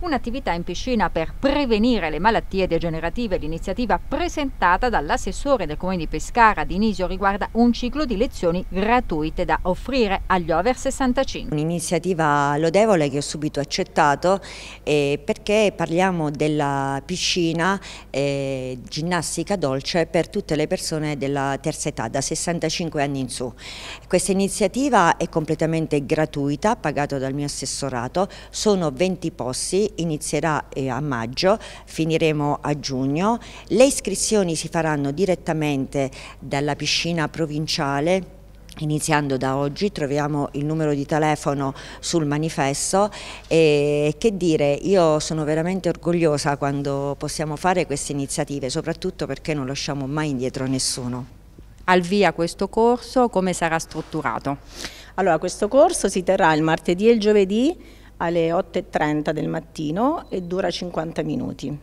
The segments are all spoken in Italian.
un'attività in piscina per prevenire le malattie degenerative. L'iniziativa presentata dall'assessore del comune di Pescara Dinisio riguarda un ciclo di lezioni gratuite da offrire agli over 65. Un'iniziativa lodevole che ho subito accettato eh, perché parliamo della piscina eh, ginnastica dolce per tutte le persone della terza età, da 65 anni in su. Questa iniziativa è completamente gratuita, pagata dal mio assessorato, sono 20 posti inizierà eh, a maggio, finiremo a giugno. Le iscrizioni si faranno direttamente dalla piscina provinciale Iniziando da oggi troviamo il numero di telefono sul manifesto e che dire, io sono veramente orgogliosa quando possiamo fare queste iniziative, soprattutto perché non lasciamo mai indietro nessuno. Al via questo corso come sarà strutturato? Allora, questo corso si terrà il martedì e il giovedì alle 8.30 del mattino e dura 50 minuti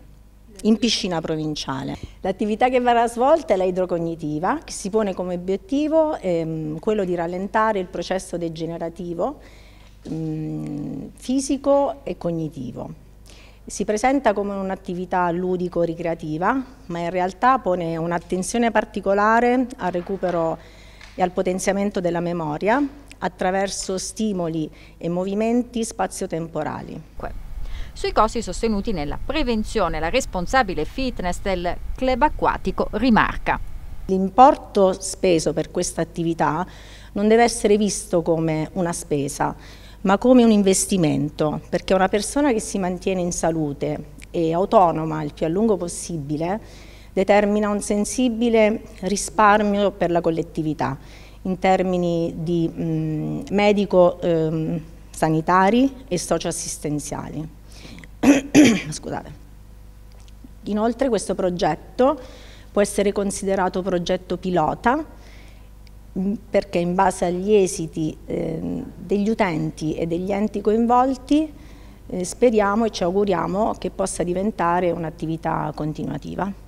in piscina provinciale. L'attività che verrà svolta è la idrocognitiva, che si pone come obiettivo ehm, quello di rallentare il processo degenerativo mh, mm, fisico e cognitivo. Si presenta come un'attività ludico-ricreativa, ma in realtà pone un'attenzione particolare al recupero e al potenziamento della memoria attraverso stimoli e movimenti spazio-temporali. Sui costi sostenuti nella prevenzione, la responsabile fitness del club acquatico rimarca. L'importo speso per questa attività non deve essere visto come una spesa, ma come un investimento, perché una persona che si mantiene in salute e autonoma il più a lungo possibile determina un sensibile risparmio per la collettività in termini di mh, medico ehm, sanitari e socioassistenziali. Scusate. Inoltre questo progetto può essere considerato progetto pilota perché in base agli esiti eh, degli utenti e degli enti coinvolti eh, speriamo e ci auguriamo che possa diventare un'attività continuativa.